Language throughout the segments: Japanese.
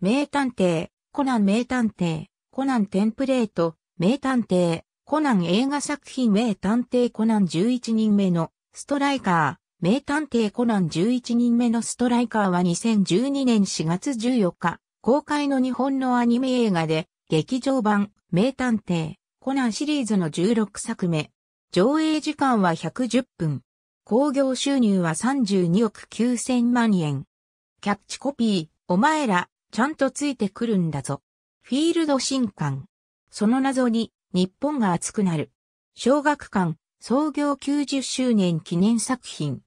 名探偵、コナン名探偵、コナンテンプレート、名探偵、コナン映画作品名探偵コナン11人目のストライカー、名探偵コナン11人目のストライカーは2012年4月14日、公開の日本のアニメ映画で、劇場版、名探偵、コナンシリーズの16作目。上映時間は110分。興行収入は32億9000万円。キャッチコピー、お前ら、ちゃんとついてくるんだぞ。フィールド新刊。その謎に日本が熱くなる。小学館創業90周年記念作品。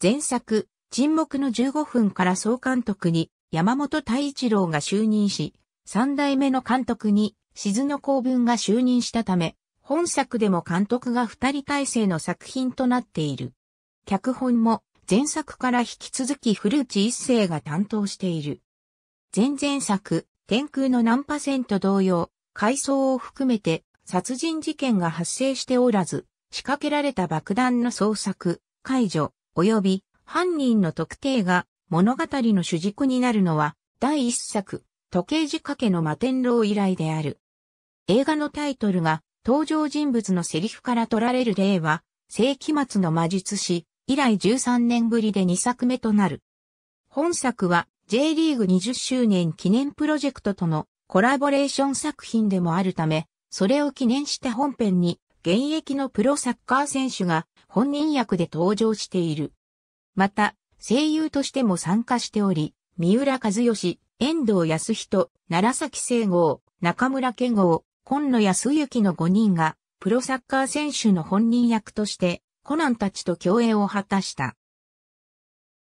前作、沈黙の15分から総監督に山本太一郎が就任し、三代目の監督に静野公文が就任したため、本作でも監督が二人体制の作品となっている。脚本も前作から引き続き古内一世が担当している。前々作、天空の何パセント同様、階層を含めて殺人事件が発生しておらず、仕掛けられた爆弾の捜索、解除、及び犯人の特定が物語の主軸になるのは、第一作、時計仕掛けの摩天楼以来である。映画のタイトルが登場人物のセリフから取られる例は、世紀末の魔術師以来13年ぶりで2作目となる。本作は J リーグ20周年記念プロジェクトとのコラボレーション作品でもあるため、それを記念して本編に現役のプロサッカー選手が本人役で登場している。また、声優としても参加しており、三浦和義、遠藤康人、奈良崎聖郷、中村健吾、今野康之の5人が、プロサッカー選手の本人役として、コナンたちと共演を果たした。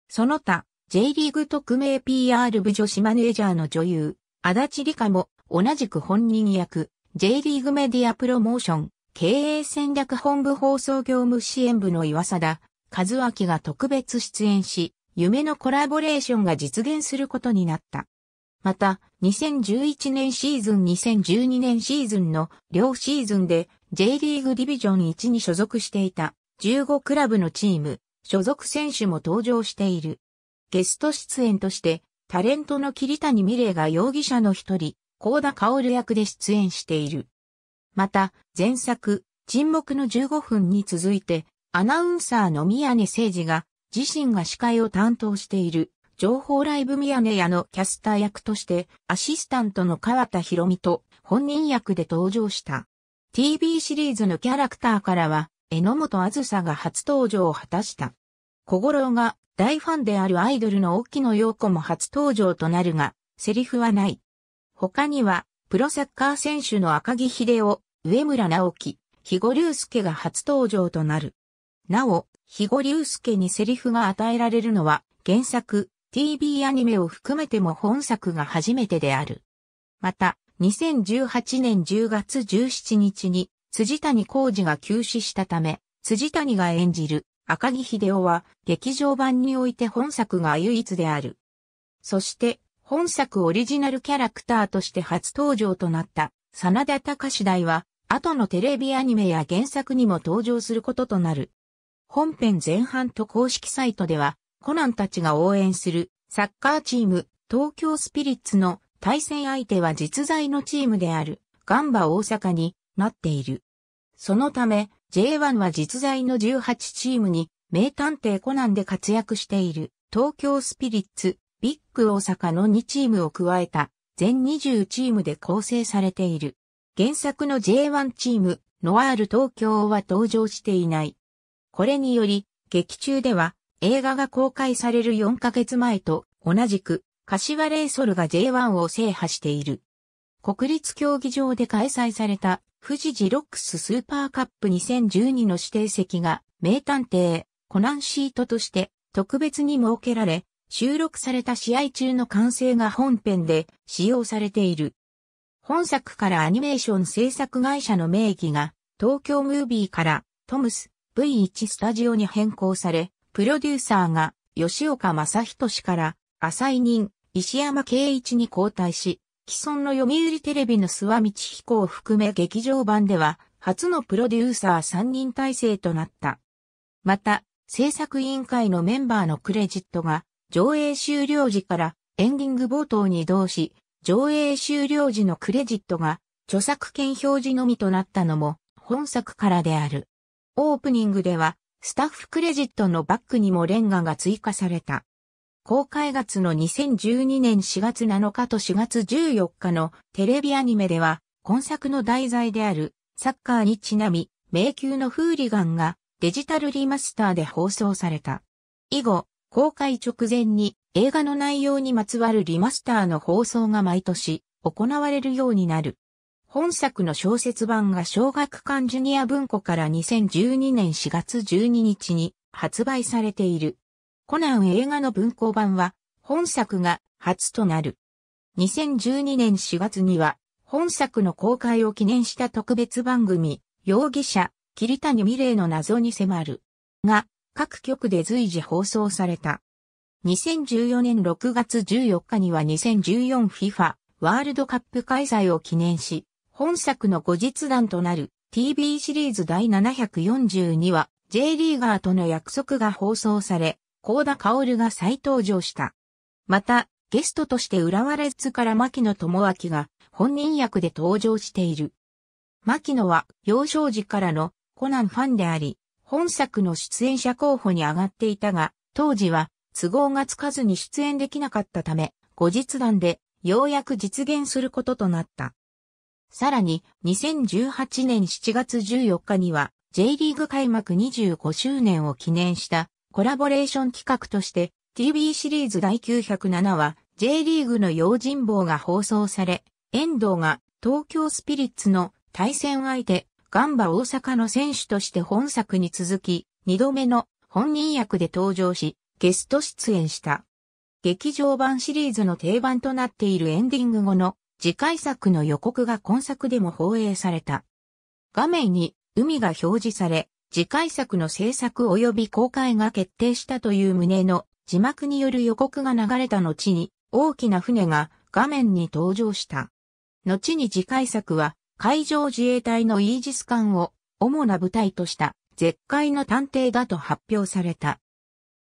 その他、J リーグ特命 PR 部女子マネージャーの女優、足立理香も同じく本人役、J リーグメディアプロモーション、経営戦略本部放送業務支援部の岩貞、和明が特別出演し、夢のコラボレーションが実現することになった。また、2011年シーズン2012年シーズンの両シーズンで J リーグディビジョン1に所属していた15クラブのチーム、所属選手も登場している。ゲスト出演として、タレントの桐谷美玲が容疑者の一人、高田薫役で出演している。また、前作、沈黙の15分に続いて、アナウンサーの宮根誠司が、自身が司会を担当している、情報ライブ宮根屋のキャスター役として、アシスタントの川田博美と本人役で登場した。TV シリーズのキャラクターからは、榎本あずさが初登場を果たした。小五郎が大ファンであるアイドルの沖野陽子も初登場となるが、セリフはない。他には、プロサッカー選手の赤木秀夫、上村直樹、日後隆介が初登場となる。なお、日後隆介にセリフが与えられるのは、原作、TV アニメを含めても本作が初めてである。また、2018年10月17日に、辻谷浩二が休止したため、辻谷が演じる赤木秀夫は劇場版において本作が唯一である。そして本作オリジナルキャラクターとして初登場となった真田隆大は後のテレビアニメや原作にも登場することとなる。本編前半と公式サイトではコナンたちが応援するサッカーチーム東京スピリッツの対戦相手は実在のチームであるガンバ大阪になっている。そのため J1 は実在の18チームに、名探偵コナンで活躍している、東京スピリッツ、ビッグ大阪の2チームを加えた、全20チームで構成されている。原作の J1 チーム、ノワール東京は登場していない。これにより、劇中では、映画が公開される4ヶ月前と同じく、柏レイソルが J1 を制覇している。国立競技場で開催された富士ジロックススーパーカップ2012の指定席が名探偵コナンシートとして特別に設けられ、収録された試合中の完成が本編で使用されている。本作からアニメーション制作会社の名義が東京ムービーからトムス V1 スタジオに変更され、プロデューサーが吉岡正人氏から浅井人、石山圭一に交代し、既存の読売テレビの諏訪道彦を含め劇場版では、初のプロデューサー3人体制となった。また、制作委員会のメンバーのクレジットが、上映終了時からエンディング冒頭に移動し、上映終了時のクレジットが、著作権表示のみとなったのも、本作からである。オープニングでは、スタッフクレジットのバックにもレンガが追加された。公開月の2012年4月7日と4月14日のテレビアニメでは、今作の題材であるサッカーにちなみ、迷宮のフーリガンがデジタルリマスターで放送された。以後、公開直前に映画の内容にまつわるリマスターの放送が毎年行われるようになる。本作の小説版が小学館ジュニア文庫から2012年4月12日に発売されている。コナン映画の文庫版は本作が初となる。2012年4月には本作の公開を記念した特別番組、容疑者、桐谷美玲の謎に迫る。が、各局で随時放送された。2014年6月14日には 2014FIFA ワールドカップ開催を記念し、本作の後日談となる TV シリーズ第742話 J リーガーとの約束が放送され、高田薫が再登場した。また、ゲストとして浦和レッズから牧野智明が本人役で登場している。牧野は幼少時からのコナンファンであり、本作の出演者候補に上がっていたが、当時は都合がつかずに出演できなかったため、後日談でようやく実現することとなった。さらに、2018年7月14日には、J リーグ開幕25周年を記念したコラボレーション企画として TV シリーズ第907話 J リーグの用心棒が放送され、遠藤が東京スピリッツの対戦相手、ガンバ大阪の選手として本作に続き、2度目の本人役で登場し、ゲスト出演した。劇場版シリーズの定番となっているエンディング後の次回作の予告が今作でも放映された。画面に海が表示され、次回作の制作及び公開が決定したという旨の字幕による予告が流れた後に大きな船が画面に登場した。後に次回作は海上自衛隊のイージス艦を主な舞台とした絶海の探偵だと発表された。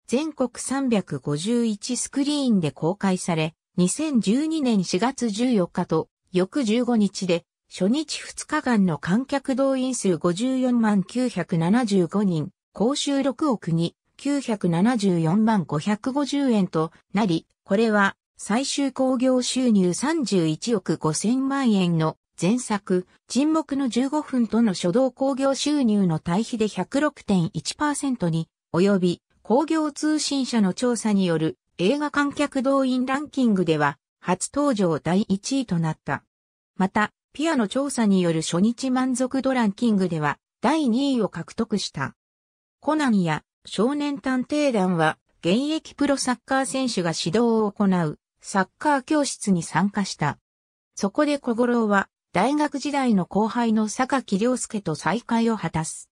全国351スクリーンで公開され、2012年4月14日と翌15日で初日2日間の観客動員数54万975人、公衆6億に974万550円となり、これは最終興行収入31億5000万円の前作、沈黙の15分との初動興行収入の対比で106.1%に及び、工業通信社の調査による映画観客動員ランキングでは初登場第1位となった。また、ピアの調査による初日満足度ランキングでは第2位を獲得した。コナンや少年探偵団は現役プロサッカー選手が指導を行うサッカー教室に参加した。そこで小五郎は大学時代の後輩の坂木良介と再会を果たす。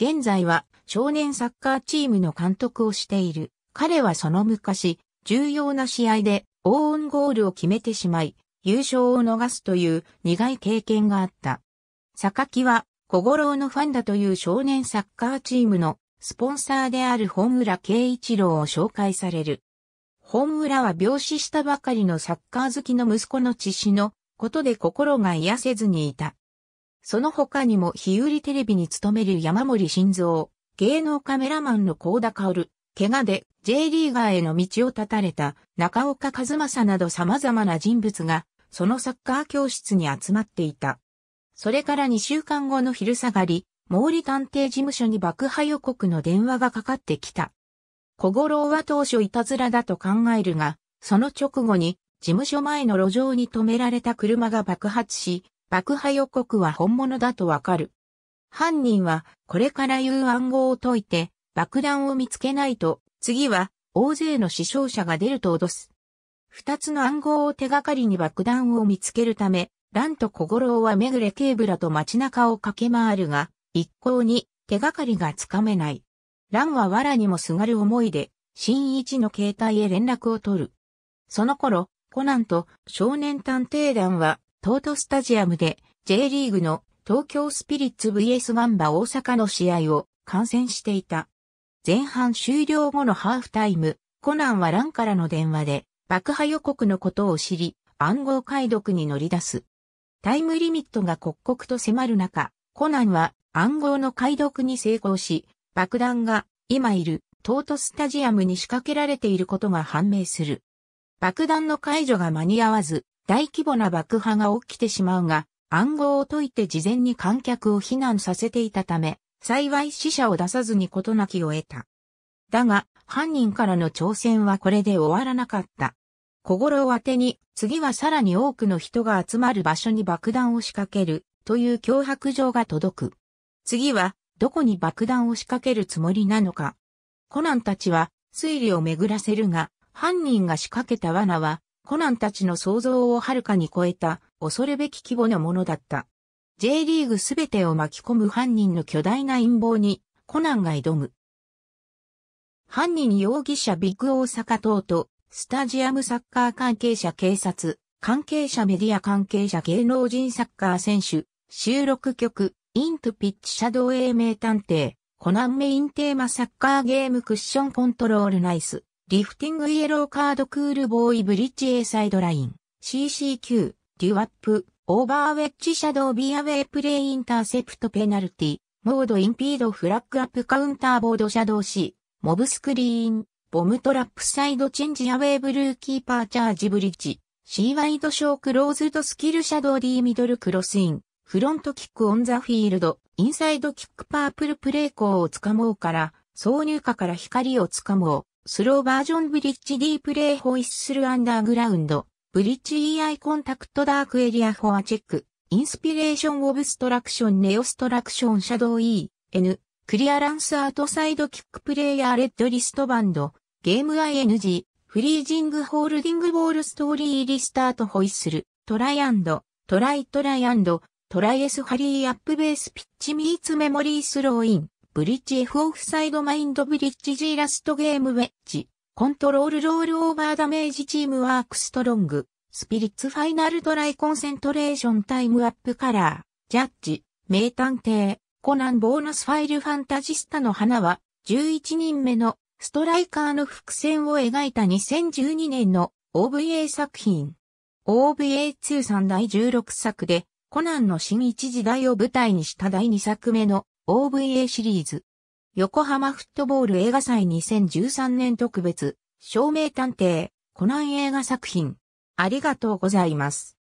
現在は少年サッカーチームの監督をしている。彼はその昔、重要な試合でオーンゴールを決めてしまい、優勝を逃すという苦い経験があった。榊は小五郎のファンだという少年サッカーチームのスポンサーである本浦慶一郎を紹介される。本浦は病死したばかりのサッカー好きの息子の父のことで心が癒せずにいた。その他にも日売りテレビに勤める山森晋三、芸能カメラマンの高田薫、怪我で J リーガーへの道を断たれた中岡和正など様々な人物がそのサッカー教室に集まっていた。それから2週間後の昼下がり、毛利探偵事務所に爆破予告の電話がかかってきた。小五郎は当初いたずらだと考えるが、その直後に事務所前の路上に止められた車が爆発し、爆破予告は本物だとわかる。犯人はこれから言う暗号を解いて爆弾を見つけないと、次は大勢の死傷者が出ると脅す。二つの暗号を手がかりに爆弾を見つけるため、ランと小五郎はめぐれ警部らと街中を駆け回るが、一向に手がかりがつかめない。ランは藁にもすがる思いで、新一の携帯へ連絡を取る。その頃、コナンと少年探偵団は、東都スタジアムで J リーグの東京スピリッツ VS ガンバ大阪の試合を観戦していた。前半終了後のハーフタイム、コナンはランからの電話で、爆破予告のことを知り、暗号解読に乗り出す。タイムリミットが刻々と迫る中、コナンは暗号の解読に成功し、爆弾が今いるトートスタジアムに仕掛けられていることが判明する。爆弾の解除が間に合わず、大規模な爆破が起きてしまうが、暗号を解いて事前に観客を避難させていたため、幸い死者を出さずに事なきを得た。だが、犯人からの挑戦はこれで終わらなかった。小五郎宛てに、次はさらに多くの人が集まる場所に爆弾を仕掛ける、という脅迫状が届く。次は、どこに爆弾を仕掛けるつもりなのか。コナンたちは、推理を巡らせるが、犯人が仕掛けた罠は、コナンたちの想像をはるかに超えた、恐るべき規模のものだった。J リーグすべてを巻き込む犯人の巨大な陰謀に、コナンが挑む。犯人容疑者ビッグ大阪等と、スタジアムサッカー関係者警察、関係者メディア関係者芸能人サッカー選手、収録曲、イントピッチシャドウ英名探偵、コナンメインテーマサッカーゲームクッションコントロールナイス、リフティングイエローカードクールボーイブリッジ A サイドライン、CCQ、デュアップ、オーバーウェッジシャドウビアウェイプレイインターセプトペナルティ、モードインピードフラッグアップカウンターボードシャドウ C、モブスクリーン、ボムトラップサイドチェンジアウェイブルーキーパーチャージブリッジ、シーワイドショークローズドスキルシャドウ D ミドルクロスイン、フロントキックオンザフィールド、インサイドキックパープルプレイコーをつかもうから、挿入下から光をつかもう、スローバージョンブリッジ D プレイホイッスルアンダーグラウンド、ブリッジ E アイコンタクトダークエリアフォアチェック、インスピレーションオブストラクションネオストラクションシャドウ E、N、クリアランスアートサイドキックプレイヤーレッドリストバンド、ゲーム ING、フリージングホールディングボールストーリーリスタートホイッスル、トライアンド、トライトライアンド、トライエスハリーアップベースピッチミーツメモリースローイン、ブリッジ F オフサイドマインドブリッジ G ラストゲームウェッジ、コントロールロールオーバーダメージチームワークストロング、スピリッツファイナルトライコンセントレーションタイムアップカラー、ジャッジ、名探偵、コナンボーナスファイルファンタジスタの花は、11人目のストライカーの伏線を描いた2012年の OVA 作品。OVA 通算第16作で、コナンの新一時代を舞台にした第2作目の OVA シリーズ。横浜フットボール映画祭2013年特別、照明探偵、コナン映画作品。ありがとうございます。